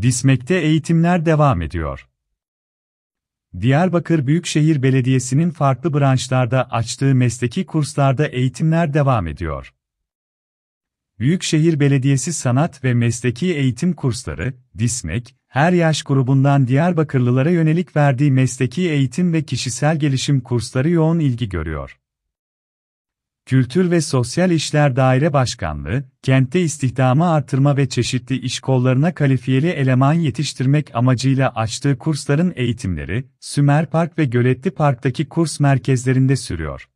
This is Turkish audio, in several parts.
Dismek'te eğitimler devam ediyor. Diyarbakır Büyükşehir Belediyesi'nin farklı branşlarda açtığı mesleki kurslarda eğitimler devam ediyor. Büyükşehir Belediyesi Sanat ve Mesleki Eğitim Kursları, DİSMEK, her yaş grubundan Diyarbakırlılara yönelik verdiği mesleki eğitim ve kişisel gelişim kursları yoğun ilgi görüyor. Kültür ve Sosyal İşler Daire Başkanlığı, kentte istihdamı artırma ve çeşitli iş kollarına kalifiyeli eleman yetiştirmek amacıyla açtığı kursların eğitimleri, Sümer Park ve Göletli Park'taki kurs merkezlerinde sürüyor.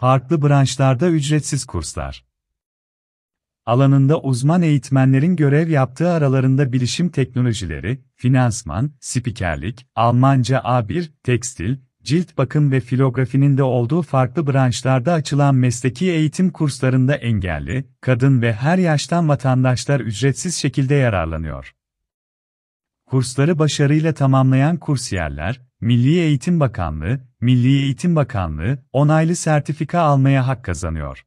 Farklı branşlarda ücretsiz kurslar. Alanında uzman eğitmenlerin görev yaptığı aralarında bilişim teknolojileri, finansman, spikerlik, Almanca A1, tekstil, cilt bakım ve filografinin de olduğu farklı branşlarda açılan mesleki eğitim kurslarında engelli, kadın ve her yaştan vatandaşlar ücretsiz şekilde yararlanıyor. Kursları başarıyla tamamlayan kursiyerler, Milli Eğitim Bakanlığı, Milli Eğitim Bakanlığı onaylı sertifika almaya hak kazanıyor.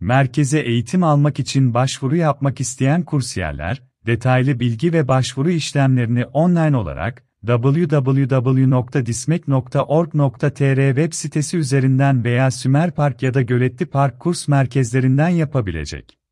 Merkeze eğitim almak için başvuru yapmak isteyen kursiyerler, detaylı bilgi ve başvuru işlemlerini online olarak www.dismek.org.tr web sitesi üzerinden veya Sümer Park ya da Göletli Park kurs merkezlerinden yapabilecek.